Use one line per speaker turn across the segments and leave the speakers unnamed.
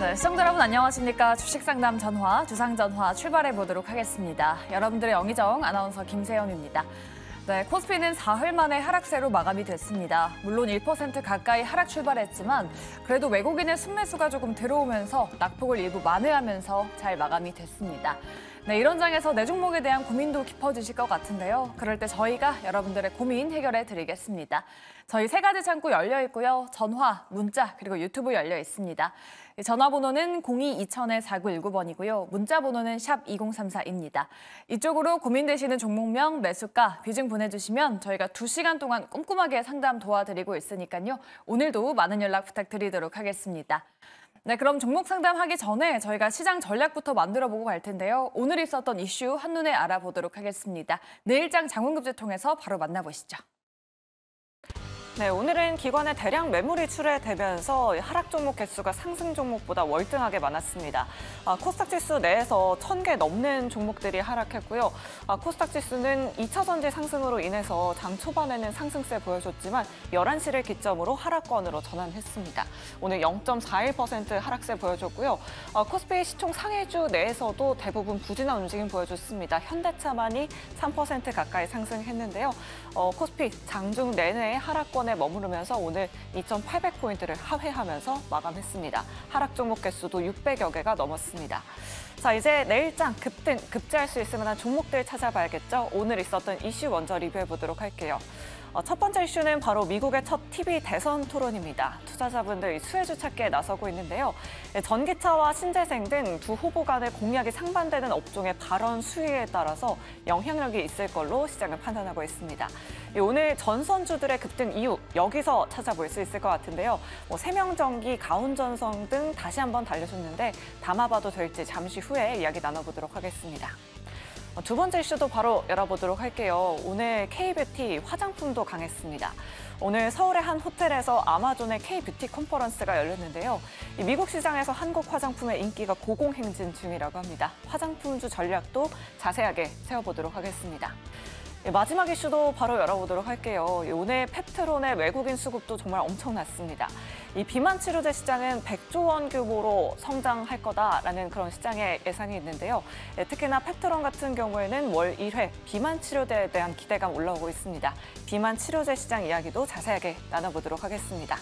네, 시청자 여러분 안녕하십니까. 주식상담 전화, 주상전화 출발해 보도록 하겠습니다. 여러분들의 영의정 아나운서 김세연입니다. 네, 코스피는 사흘 만에 하락세로 마감이 됐습니다. 물론 1% 가까이 하락 출발했지만 그래도 외국인의 순매수가 조금 들어오면서 낙폭을 일부 만회하면서 잘 마감이 됐습니다. 네, 이런 장에서 내 종목에 대한 고민도 깊어지실 것 같은데요. 그럴 때 저희가 여러분들의 고민 해결해 드리겠습니다. 저희 세 가지 창구 열려 있고요. 전화, 문자, 그리고 유튜브 열려 있습니다. 전화번호는 02-2000-4919번이고요. 문자번호는 샵 2034입니다. 이쪽으로 고민되시는 종목명, 매수가, 비중 보내주시면 저희가 두시간 동안 꼼꼼하게 상담 도와드리고 있으니까요. 오늘도 많은 연락 부탁드리도록 하겠습니다. 네, 그럼 종목 상담하기 전에 저희가 시장 전략부터 만들어 보고 갈 텐데요. 오늘 있었던 이슈 한눈에 알아보도록 하겠습니다. 내일장 장원급제 통해서 바로 만나보시죠.
네, 오늘은 기관의 대량 매물 이출에 되면서 하락 종목 개수가 상승 종목보다 월등하게 많았습니다. 아, 코스닥 지수 내에서 1 0 0 0개 넘는 종목들이 하락했고요. 아, 코스닥 지수는 2차 전지 상승으로 인해서 장 초반에는 상승세 보여줬지만 11시를 기점으로 하락권으로 전환했습니다. 오늘 0.41% 하락세 보여줬고요. 아, 코스피 시총 상해주 내에서도 대부분 부진한 움직임 보여줬습니다. 현대차만이 3% 가까이 상승했는데요. 어, 코스피 장중 내내 하락권 선에 머무르면서 오늘 2,800포인트를 하회하면서 마감했습니다. 하락 종목 개수도 600여 개가 넘었습니다. 자 이제 내일장 급등 급제할 수 있을 만한 종목들 찾아봐야겠죠. 오늘 있었던 이슈 먼저 리뷰해 보도록 할게요. 어, 첫 번째 이슈는 바로 미국의 첫 TV 대선 토론입니다. 투자자분들 수혜주 찾기에 나서고 있는데요. 예, 전기차와 신재생 등 두 후보 간의 공약이 상반되는 업종의 발언 수위에 따라서 영향력이 있을 걸로 시장은 판단하고 있습니다. 예, 오늘 전선주들의 급등 이유 여기서 찾아볼 수 있을 것 같은데요. 뭐 세명전기, 가온전성 등 다시 한번 달려줬는데 담아봐도 될지 잠시 후에 이야기 나눠보도록 하겠습니다. 어, 두 번째 이슈도 바로 열어보도록 할게요. 오늘 K-뷰티 화장품도 강했습니다. 오늘 서울의 한 호텔에서 아마존의 K-뷰티 컨퍼런스가 열렸는데요. 미국 시장에서 한국 화장품의 인기가 고공행진 중이라고 합니다. 화장품주 전략도 자세하게 세워보도록 하겠습니다. 예, 마지막 이슈도 바로 열어보도록 할게요. 예, 오늘 펩트론의 외국인 수급도 정말 엄청났습니다. 이 비만 치료제 시장은 100조 원 규모로 성장할 거다라는 그런 시장의 예상이 있는데요. 예, 특히나 펩트론 같은 경우에는 월 1회 비만 치료제에 대한 기대감 올라오고 있습니다. 비만 치료제 시장 이야기도 자세하게 나눠보도록 하겠습니다.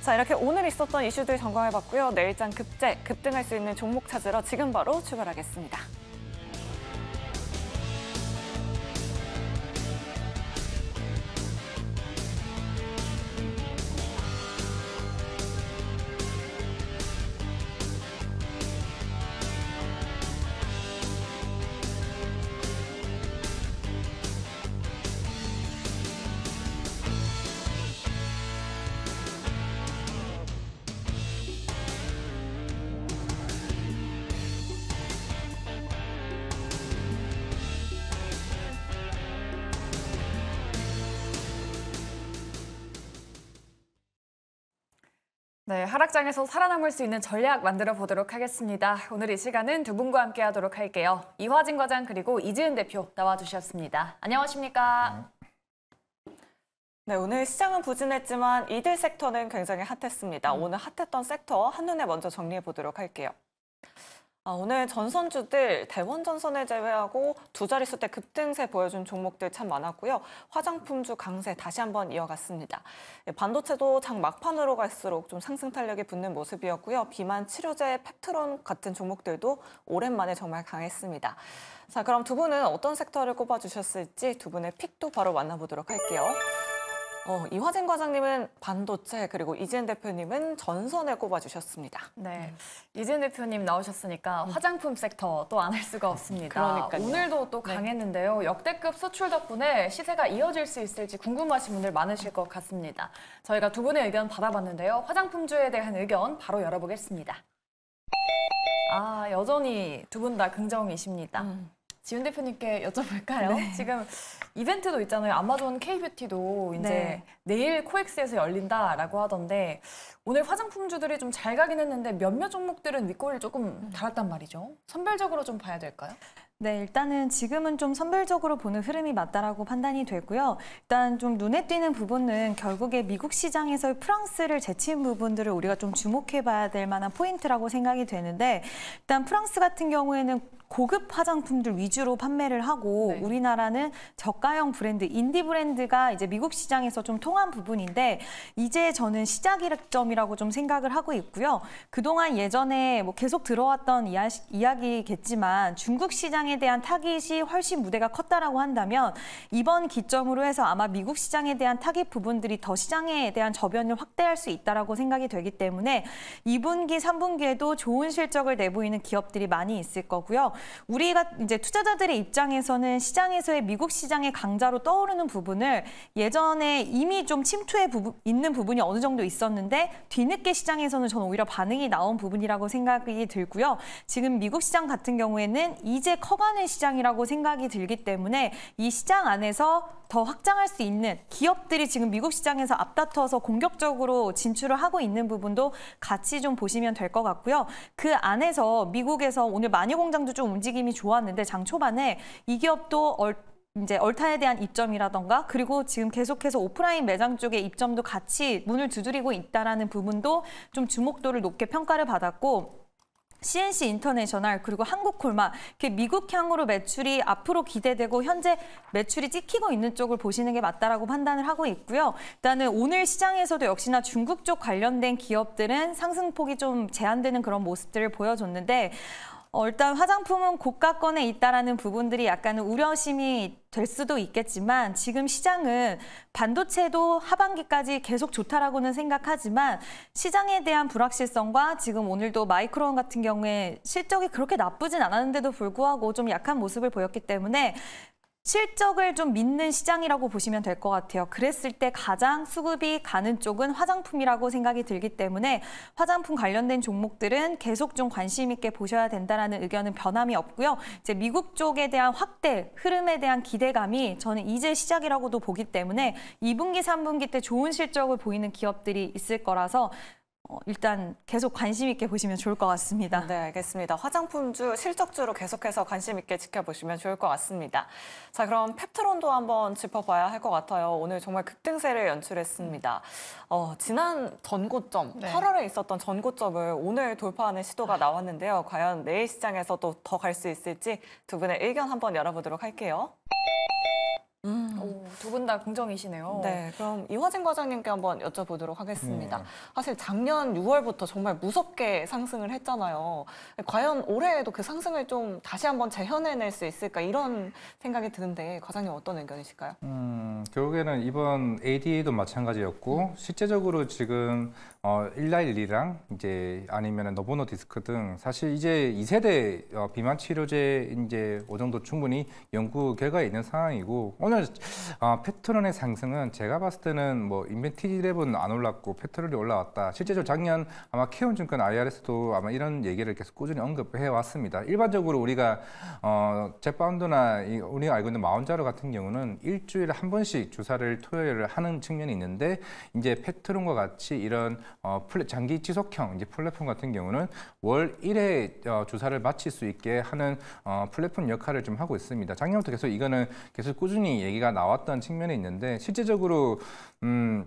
자 이렇게 오늘 있었던 이슈들 점검해봤고요. 내일장 급제, 급등할 수 있는 종목 찾으러 지금 바로 출발하겠습니다.
장에서 살아남을 수 있는 전략 만들어 보도록 하겠습니다. 오늘 이 시간은 두 분과 함께 하도록 할게요. 이화진 과장 그리고 이지은 대표 나와주셨습니다. 안녕하십니까?
네, 오늘 시장은 부진했지만 이들 섹터는 굉장히 핫했습니다. 음. 오늘 핫했던 섹터 한눈에 먼저 정리해 보도록 할게요. 아, 오늘 전선주들 대원 전선을 제외하고 두 자릿수 때 급등세 보여준 종목들 참 많았고요. 화장품주 강세 다시 한번 이어갔습니다. 예, 반도체도 장 막판으로 갈수록 좀 상승 탄력이 붙는 모습이었고요. 비만 치료제, 팩트론 같은 종목들도 오랜만에 정말 강했습니다. 자, 그럼 두 분은 어떤 섹터를 꼽아주셨을지 두 분의 픽도 바로 만나보도록 할게요. 어, 이화진 과장님은 반도체 그리고 이지은 대표님은 전선을 꼽아주셨습니다.
네, 이진 대표님 나오셨으니까 음. 화장품 섹터 또 안 할 수가 없습니다. 그러니까요. 오늘도 또 네. 강했는데요. 네. 역대급 수출 덕분에 시세가 이어질 수 있을지 궁금하신 분들 많으실 것 같습니다. 저희가 두 분의 의견 받아봤는데요. 화장품주에 대한 의견 바로 열어보겠습니다. 아, 여전히 두 분 다 긍정이십니다. 음. 지윤 대표님께 여쭤볼까요? 네. 지금 이벤트도 있잖아요. 아마존 K뷰티도 이제 네. 내일 코엑스에서 열린다라고 하던데 오늘 화장품주들이 좀
잘 가긴 했는데 몇몇 종목들은
윗골을 조금 음. 달았단 말이죠. 선별적으로
좀 봐야 될까요? 네, 일단은 지금은 좀 선별적으로 보는 흐름이 맞다라고 판단이 되고요. 일단 좀 눈에 띄는 부분은 결국에 미국 시장에서 프랑스를 제친 부분들을 우리가 좀 주목해 봐야 될 만한 포인트라고 생각이 되는데 일단 프랑스 같은 경우에는 고급 화장품들 위주로 판매를 하고 네. 우리나라는 저가형 브랜드, 인디 브랜드가 이제 미국 시장에서 좀 통한 부분인데 이제 저는 시작점이라고 좀 생각을 하고 있고요. 그동안 예전에 뭐 계속 들어왔던 이야, 이야기겠지만 중국 시장에 대한 타깃이 훨씬 무대가 컸다라고 한다면 이번 기점으로 해서 아마 미국 시장에 대한 타깃 부분들이 더 시장에 대한 저변을 확대할 수 있다라고 생각이 되기 때문에 2분기, 3분기에도 좋은 실적을 내보이는 기업들이 많이 있을 거고요. 우리가 이제 투자자들의 입장에서는 시장에서의 미국 시장의 강자로 떠오르는 부분을 예전에 이미 좀 침투해 부분, 있는 부분이 어느 정도 있었는데 뒤늦게 시장에서는 저는 오히려 반응이 나온 부분이라고 생각이 들고요. 지금 미국 시장 같은 경우에는 이제 커가는 시장이라고 생각이 들기 때문에 이 시장 안에서 더 확장할 수 있는 기업들이 지금 미국 시장에서 앞다퉈서 공격적으로 진출을 하고 있는 부분도 같이 좀 보시면 될 것 같고요. 그 안에서 미국에서 오늘 마녀 공장도 좀좀 움직임이 좋았는데 장 초반에 이 기업도 얼, 이제 얼타에 대한 입점이라던가 그리고 지금 계속해서 오프라인 매장 쪽의 입점도 같이 문을 두드리고 있다라는 부분도 좀 주목도를 높게 평가를 받았고 CNC 인터내셔널 그리고 한국콜마 이 미국향으로 매출이 앞으로 기대되고 현재 매출이 찍히고 있는 쪽을 보시는 게 맞다라고 판단을 하고 있고요. 일단은 오늘 시장에서도 역시나 중국 쪽 관련된 기업들은 상승폭이 좀 제한되는 그런 모습들을 보여줬는데 어, 일단 화장품은 고가권에 있다라는 부분들이 약간은 우려심이 될 수도 있겠지만 지금 시장은 반도체도 하반기까지 계속 좋다라고는 생각하지만 시장에 대한 불확실성과 지금 오늘도 마이크론 같은 경우에 실적이 그렇게 나쁘진 않았는데도 불구하고 좀 약한 모습을 보였기 때문에 실적을 좀 믿는 시장이라고 보시면 될 것 같아요. 그랬을 때 가장 수급이 가는 쪽은 화장품이라고 생각이 들기 때문에 화장품 관련된 종목들은 계속 좀 관심 있게 보셔야 된다라는 의견은 변함이 없고요. 이제 미국 쪽에 대한 확대, 흐름에 대한 기대감이 저는 이제 시작이라고도 보기 때문에 2분기, 3분기 때 좋은 실적을 보이는 기업들이 있을 거라서 어, 일단 계속 관심 있게 보시면 좋을 것 같습니다. 네, 알겠습니다. 화장품주, 실적주로 계속해서 관심
있게 지켜보시면 좋을 것 같습니다. 자, 그럼 펩트론도 한번 짚어봐야 할 것 같아요. 오늘 정말 급등세를 연출했습니다. 어, 지난 전고점, 네. 8월에 있었던 전고점을 오늘 돌파하는 시도가 나왔는데요. 과연 내일 시장에서도 더 갈 수 있을지 두 분의 의견 한번 열어보도록 할게요.
음. 두분 다 긍정이시네요. 네,
그럼 이화진 과장님께 한번 여쭤보도록 하겠습니다. 음. 사실 작년 6월부터 정말 무섭게 상승을 했잖아요. 과연 올해에도 그 상승을 좀 다시 한번 재현해낼 수 있을까 이런 생각이 드는데 과장님 어떤 의견이실까요?
음, 결국에는 이번 ADA도 마찬가지였고 실제적으로 지금 어, 191이랑 이제 아니면 너보노 디스크 등 사실 이제 2세대 어, 비만 치료제 이제 어느 정도 충분히 연구 결과 있는 상황이고 오늘 어, 패트론의 상승은 제가 봤을 때는 뭐 인벤티 11은 안 올랐고 패트론이 올라왔다. 실제로 작년 아마 케온증권 IRS도 아마 이런 얘기를 계속 꾸준히 언급해 왔습니다. 일반적으로 우리가 어, 잭바운드나 이, 우리가 알고 있는 마운자로 같은 경우는 일주일에 한 번씩 주사를 토요일 하는 측면이 있는데 이제 패트과 같이 이런 어, 플랫, 장기 지속형 이제 플랫폼 같은 경우는 월 1회 어, 주사를 마칠 수 있게 하는 어, 플랫폼 역할을 좀 하고 있습니다. 작년부터 계속 이거는 계속 꾸준히 얘기가 나왔던 측면이 있는데 실제적으로 음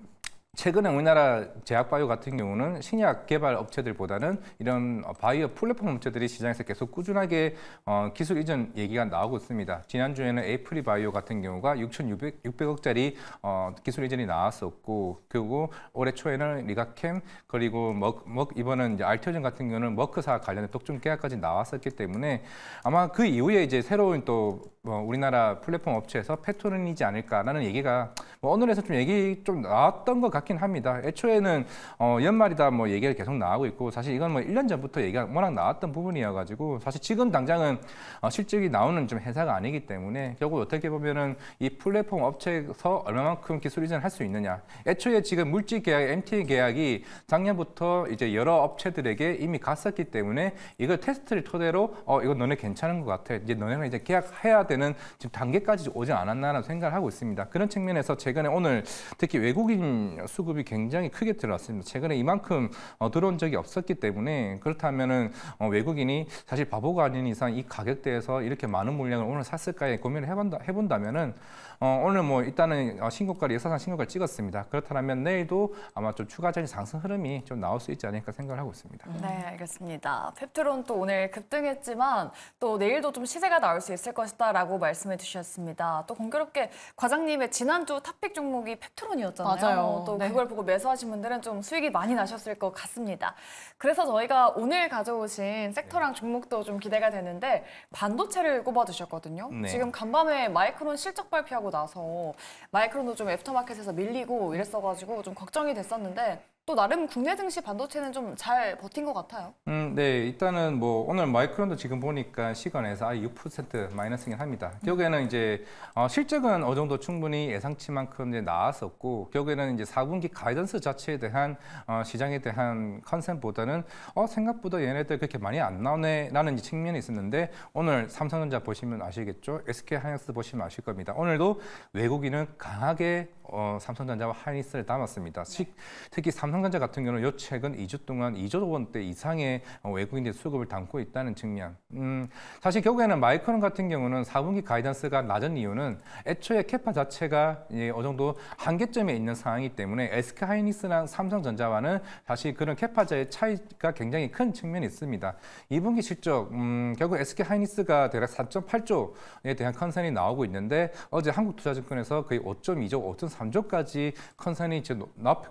최근에 우리나라 제약바이오 같은 경우는 신약 개발 업체들보다는 이런 바이오 플랫폼 업체들이 시장에서 계속 꾸준하게 어, 기술 이전 얘기가 나오고 있습니다. 지난주에는 에이프리 바이오 같은 경우가 6,600억짜리 어, 기술 이전이 나왔었고 그리고 올해 초에는 리가캠 그리고 먹, 먹 이번은 이제 알테오젠 같은 경우는 머크사 관련된 독점 계약까지 나왔었기 때문에 아마 그 이후에 이제 새로운 또뭐 어, 우리나라 플랫폼 업체에서 패턴이지 않을까라는 얘기가 뭐 오늘에서 좀 얘기 좀 나왔던 것 같아요. 같긴 합니다. 애초에는 어, 연말이다 뭐 얘기가 계속 나오고 있고 사실 이건 뭐 1년 전부터 얘기가 워낙 나왔던 부분이어가지고 사실 지금 당장은 어, 실적이 나오는 좀 회사가 아니기 때문에 결국 어떻게 보면은 이 플랫폼 업체에서 얼마만큼 기술 이전할 을수 있느냐. 애초에 지금 물질 계약, m t 계약이 작년부터 이제 여러 업체들에게 이미 갔었기 때문에 이걸 테스트를 토대로 어 이거 너네 괜찮은 것 같아. 이제 너네는 이제 계약해야 되는 지금 단계까지 오지 않았나라는 생각을 하고 있습니다. 그런 측면에서 최근에 오늘 특히 외국인 수급이 굉장히 크게 들어왔습니다. 최근에 이만큼 어, 들어온 적이 없었기 때문에 그렇다면은 어, 외국인이 사실 바보가 아닌 이상 이 가격대에서 이렇게 많은 물량을 오늘 샀을까에 고민을 해본다, 해본다면은 어, 오늘 뭐 일단은 어, 신고가를 역사상 신고가를 찍었습니다. 그렇다면 내일도 아마 좀 추가적인 상승 흐름이 좀 나올 수 있지 않을까 생각을 하고 있습니다. 네,
알겠습니다. 펩트론 또 오늘 급등했지만 또 내일도 좀 시세가 나올 수 있을 것이다라고 말씀해 주셨습니다. 또 공교롭게 과장님의 지난주 탑픽 종목이 펩트론이었잖아요. 맞아요. 또 네. 그걸 보고 매수하신 분들은 좀 수익이 많이 나셨을 것 같습니다. 그래서 저희가 오늘 가져오신 섹터랑 네. 종목도 좀 기대가 되는데 반도체를 꼽아주셨거든요. 네. 지금 간밤에 마이크론 실적 발표하고 나서 마이크론도 좀 애프터마켓에서 밀리고 이랬어가지고 좀 걱정이 됐었는데 또 나름 국내 증시 반도체는 좀 잘 버틴 것 같아요.
음, 네. 일단은 뭐 오늘 마이크론도 지금 보니까 시간에서 아예 6% 마이너스긴 합니다. 결국에는 이제 어, 실적은 어느 정도 충분히 예상치만큼 이제 나왔었고 결국에는 이제 4분기 가이던스 자체에 대한 어, 시장에 대한 컨셉보다는 어, 생각보다 얘네들 그렇게 많이 안 나오네라는 측면이 있었는데 오늘 삼성전자 보시면 아시겠죠? SK하이닉스 보시면 아실 겁니다. 오늘도 외국인은 강하게 어, 삼성전자와 하이닉스를 담았습니다. 네. 특히 삼성전자 같은 경우는 요 최근 2주 동안 2조 원대 이상의 어, 외국인들 수급을 담고 있다는 측면. 음, 사실 결국에는 마이크론 같은 경우는 4분기 가이던스가 낮은 이유는 애초에 캐파 자체가 예, 어느 정도 한계점에 있는 상황이기 때문에 SK 하이닉스랑 삼성전자와는 사실 그런 캐파자의 차이가 굉장히 큰 측면이 있습니다. 2분기 실적, 음, 결국 SK 하이닉스가 대략 4.8조에 대한 컨센이 나오고 있는데 어제 한국투자증권에서 거의 5.2조, 5.4 3조까지 컨산이 지금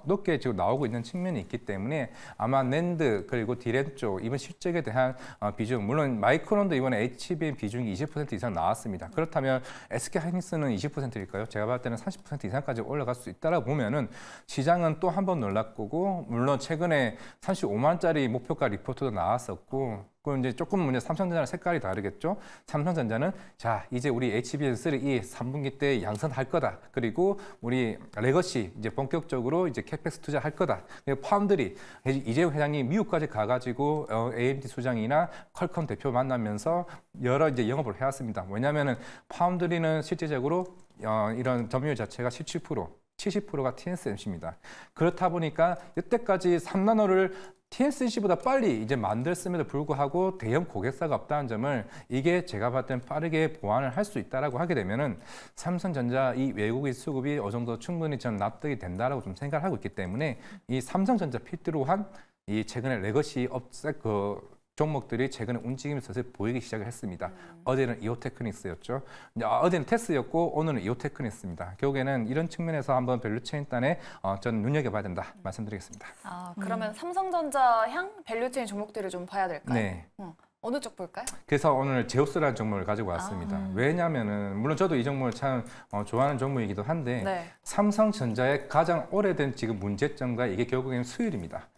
높게 지금 나오고 있는 측면이 있기 때문에 아마 낸드 그리고 디렌 쪽 이번 실적에 대한 어, 비중 물론 마이크론도 이번에 HBM 비중이 20% 이상 나왔습니다. 그렇다면 SK 하이닉스는 20%일까요? 제가 봤을 때는 30% 이상까지 올라갈 수 있다라고 보면은 시장은 또 한 번 놀랄 거고 물론 최근에 35만 원짜리 목표가 리포트도 나왔었고 그럼 이제 조금 문제 삼성전자는 색깔이 다르겠죠. 삼성전자는 자 이제 우리 HBM3 이 3분기 때 양산할 거다. 그리고 우리 레거시 이제 본격적으로 이제 캐펙스 투자할 거다. 파운드리 이제 회장이 미국까지 가가지고 어, AMD 소장이나 컬컴 대표 만나면서 여러 이제 영업을 해왔습니다. 왜냐하면은 파운드리는 실제적으로 어, 이런 점유율 자체가 17%. 70%가 TSMC입니다. 그렇다 보니까 여태까지 3나노를 TSC보다 m 빨리 이제 만들었음에도 불구하고 대형 고객사가 없다는 점을 이게 제가 봤을 땐 빠르게 보완을 할 수 있다라고 하게 되면은 삼성전자 이 외국의 수급이 어느 정도 충분히 좀 납득이 된다라고 좀생각 하고 있기 때문에 이 삼성전자 필두로 한 이 최근에 레거시 업세 그 종목들이 최근에 움직임이 슬서 보이기 시작 했습니다. 음. 어제는 이오테크닉스였죠. 어제는 테스였고 오늘은 이오테크닉스입니다. 결국에는 이런 측면에서 한번 밸류체인 단에 어, 저는 눈여겨봐야 된다 말씀드리겠습니다.
아, 음. 그러면 음. 삼성전자 향 밸류체인 종목들을 좀 봐야 될까요? 네. 응. 어, 어느 쪽 볼까요?
그래서 오늘 제우스라는 종목을 가지고 아. 왔습니다. 아. 왜냐하면은 물론 저도 이 종목을 참 어, 좋아하는 종목이기도 한데 네. 삼성전자의 가장 오래된 지금 문제점과 이게 결국에는 수율입니다.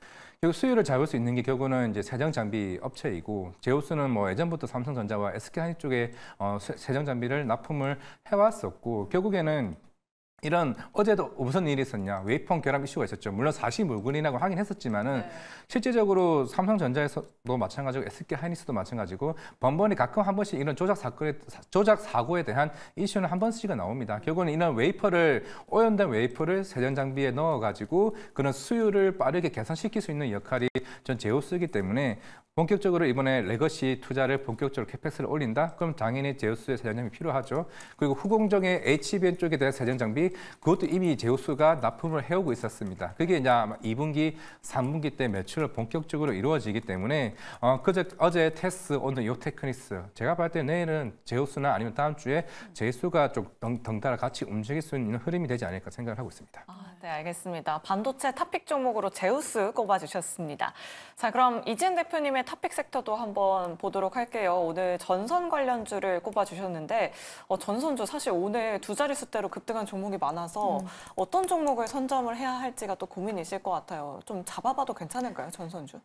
그리고 수요를 잡을 수 있는 게 결국은 이제 세정 장비 업체이고 제우스는 뭐 예전부터 삼성전자와 SK 하이닉 쪽에 어, 세정 장비를 납품을 해왔었고 결국에는 이런 어제도 무슨 일이 있었냐 웨이폰 결함 이슈가 있었죠. 물론 사실 물건이라고 하긴 했었지만은 네. 실제적으로 삼성전자에서도 마찬가지고 SK 하이닉스도 마찬가지고 번번이 가끔 한 번씩 이런 조작 사건에 조작 사고에 대한 이슈는 한 번씩은 나옵니다. 결국은 이런 웨이퍼를 오염된 웨이퍼를 세전 장비에 넣어 가지고 그런 수율을 빠르게 개선시킬 수 있는 역할이 전 제우스이기 때문에 본격적으로 이번에 레거시 투자를 본격적으로 캐펙스를 올린다? 그럼 당연히 제우스의 세전 장비 필요하죠. 그리고 후공정의 HBM 쪽에 대한 세전 장비 그것도 이미 제우스가 납품을 해오고 있었습니다. 그게 이제 2분기, 3분기 때 매출을 본격적으로 이루어지기 때문에 어, 그제, 어제 테스, 오늘 요테크니스 제가 볼때 내일은 제우스나 아니면 다음 주에 제우스가 좀 덩달아 같이 움직일 수 있는 흐름이 되지 않을까 생각을 하고 있습니다.
아, 네, 알겠습니다. 반도체 탑픽 종목으로 제우스 꼽아주셨습니다. 자, 그럼 이진 대표님의 탑픽 섹터도 한번 보도록 할게요. 오늘 전선 관련주를 꼽아주셨는데 어, 전선주 사실 오늘 두 자릿수대로 급등한 종목이 많아서 음. 어떤 종목을 선점을 해야 할지가 또 고민이실 것 같아요. 좀 잡아봐도 괜찮을까요, 전선주?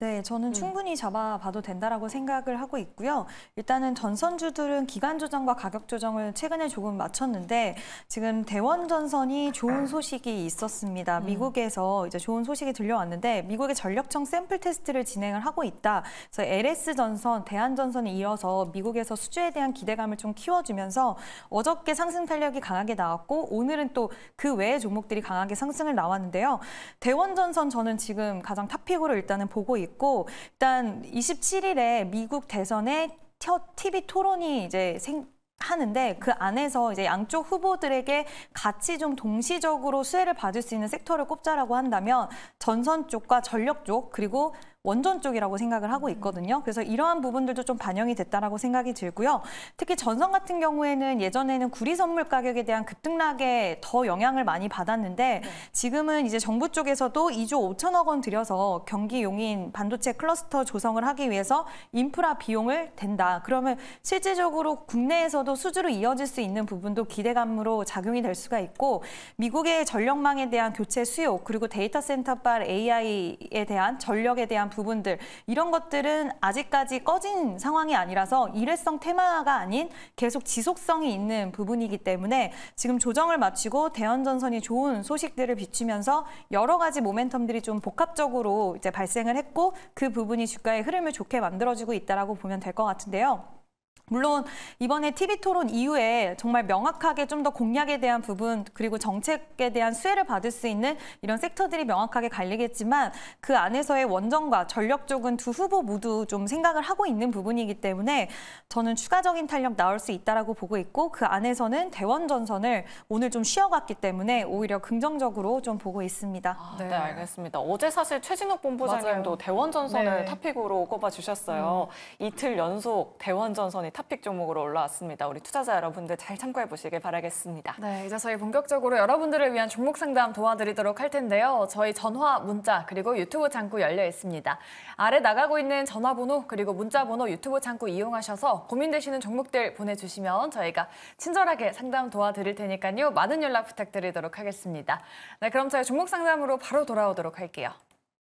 네, 저는 음. 충분히 잡아봐도 된다라고 생각을 하고 있고요. 일단은 전선주들은 기간 조정과 가격 조정을 최근에 조금 마쳤는데 지금 대원 전선이 좋은 음. 소식이 있었습니다. 음. 미국에서 이제 좋은 소식이 들려왔는데 미국의 전력청 샘플 테스트를 진행을 하고 있다. 그래서 LS 전선, 대한 전선에 이어서 미국에서 수주에 대한 기대감을 좀 키워주면서 어저께 상승 탄력이 강하게 나왔고 오늘은 또 그 외의 종목들이 강하게 상승을 나왔는데요. 대원 전선 저는 지금 가장 탑픽으로 일단은 보고 있고 일단 27일에 미국 대선에 TV 토론이 이제 생, 하는데 그 안에서 이제 양쪽 후보들에게 같이 좀 동시적으로 수혜를 받을 수 있는 섹터를 꼽자라고 한다면 전선 쪽과 전력 쪽 그리고 원전 쪽이라고 생각을 하고 있거든요. 그래서 이러한 부분들도 좀 반영이 됐다라고 생각이 들고요. 특히 전선 같은 경우에는 예전에는 구리 선물 가격에 대한 급등락에 더 영향을 많이 받았는데 네. 지금은 이제 정부 쪽에서도 2조 5천억 원 들여서 경기 용인 반도체 클러스터 조성을 하기 위해서 인프라 비용을 댄다. 그러면 실질적으로 국내에서도 수주로 이어질 수 있는 부분도 기대감으로 작용이 될 수가 있고 미국의 전력망에 대한 교체 수요 그리고 데이터 센터발 AI에 대한 전력에 대한 부분들 이런 것들은 아직까지 꺼진 상황이 아니라서 일회성 테마가 아닌 계속 지속성이 있는 부분이기 때문에 지금 조정을 마치고 대연전선이 좋은 소식들을 비추면서 여러 가지 모멘텀들이 좀 복합적으로 이제 발생을 했고 그 부분이 주가의 흐름을 좋게 만들어지고 있다라고 보면 될 것 같은데요. 물론 이번에 TV 토론 이후에 정말 명확하게 좀 더 공약에 대한 부분 그리고 정책에 대한 수혜를 받을 수 있는 이런 섹터들이 명확하게 갈리겠지만 그 안에서의 원정과 전력 쪽은 두 후보 모두 좀 생각을 하고 있는 부분이기 때문에 저는 추가적인 탄력 나올 수 있다라고 보고 있고 그 안에서는 대원 전선을 오늘 좀 쉬어갔기 때문에 오히려 긍정적으로 좀 보고 있습니다. 아, 네. 네. 알겠습니다. 어제 사실 최진욱 본부장님도
대원 전선을 네. 탑픽으로 꼽아 주셨어요. 음. 이틀 연속 대원 전선이 탑픽 종목으로
올라왔습니다. 우리 투자자 여러분들 잘 참고해 보시길 바라겠습니다. 네, 이제 저희 본격적으로 여러분들을 위한 종목 상담 도와드리도록 할 텐데요. 저희 전화, 문자, 그리고 유튜브 창구 열려 있습니다. 아래 나가고 있는 전화번호, 그리고 문자번호, 유튜브 창구 이용하셔서 고민되시는 종목들 보내주시면 저희가 친절하게 상담 도와드릴 테니까요. 많은 연락 부탁드리도록 하겠습니다. 네, 그럼 저희 종목 상담으로 바로 돌아오도록 할게요.